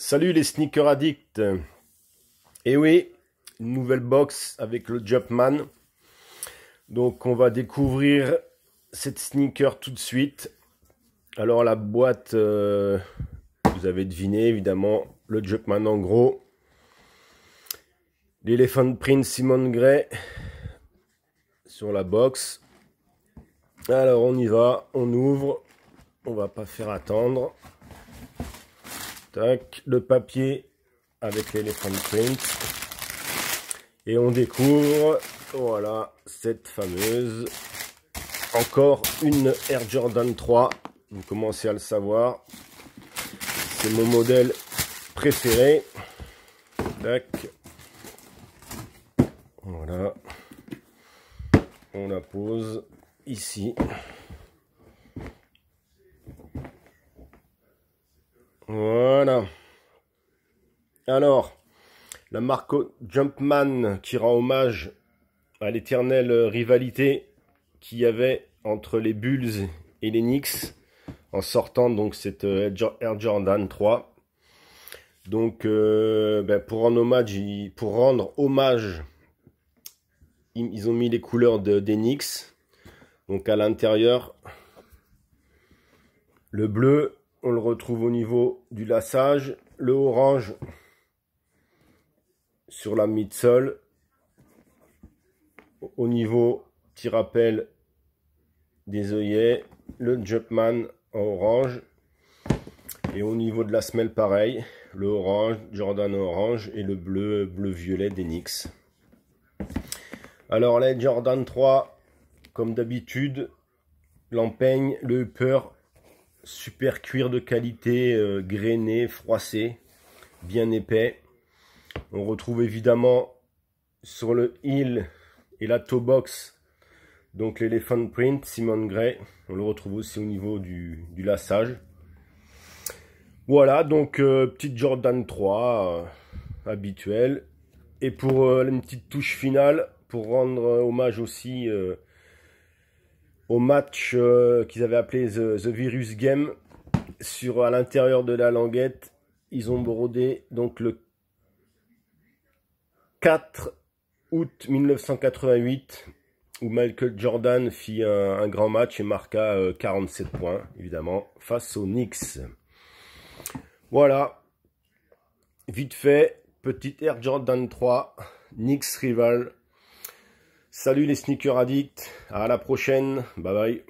Salut les sneakers addicts. Et eh oui, une nouvelle box avec le Jumpman. Donc on va découvrir cette sneaker tout de suite. Alors la boîte, euh, vous avez deviné évidemment, le Jumpman en gros. L'Elephant Prince Simon Gray sur la box. Alors on y va, on ouvre. On va pas faire attendre le papier avec l'éléphant print. Et on découvre, voilà, cette fameuse, encore une Air Jordan 3. Vous commencez à le savoir. C'est mon modèle préféré. Tac. Voilà. On la pose ici. Voilà. Alors, la marque Jumpman qui rend hommage à l'éternelle rivalité qu'il y avait entre les Bulls et les Knicks en sortant donc cette euh, Air Jordan 3. Donc euh, ben, pour, rendre hommage, pour rendre hommage, ils, ont mis les couleurs de, des Knicks. Donc à l'intérieur, le bleu, on le retrouve au niveau du lassage. Le orange sur la midsole. Au niveau, petit rappel des œillets. Le Jumpman en orange. Et au niveau de la semelle, pareil. Le orange, Jordan orange et le bleu, bleu violet d'Enix. Alors les Jordan 3, comme d'habitude, l'empeigne, le upper super cuir de qualité, euh, grainé, froissé, bien épais. On retrouve évidemment sur le heel et la toe box, donc l'éléphant print, Simon Gray. On le retrouve aussi au niveau du, lassage. Voilà, donc euh, petite Jordan 3 euh, habituelle. Et pour une petite touche finale, pour rendre hommage aussi au match euh, qu'ils avaient appelé The, Virus Game sur à l'intérieur de la languette. Ils ont brodé donc le 4 août 1988 où Michael Jordan fit un, grand match et marqua 47 euh, points évidemment face aux Knicks. Voilà, vite fait, petite Air Jordan 3, Knicks rival Salut les sneakers addicts, à la prochaine, bye bye.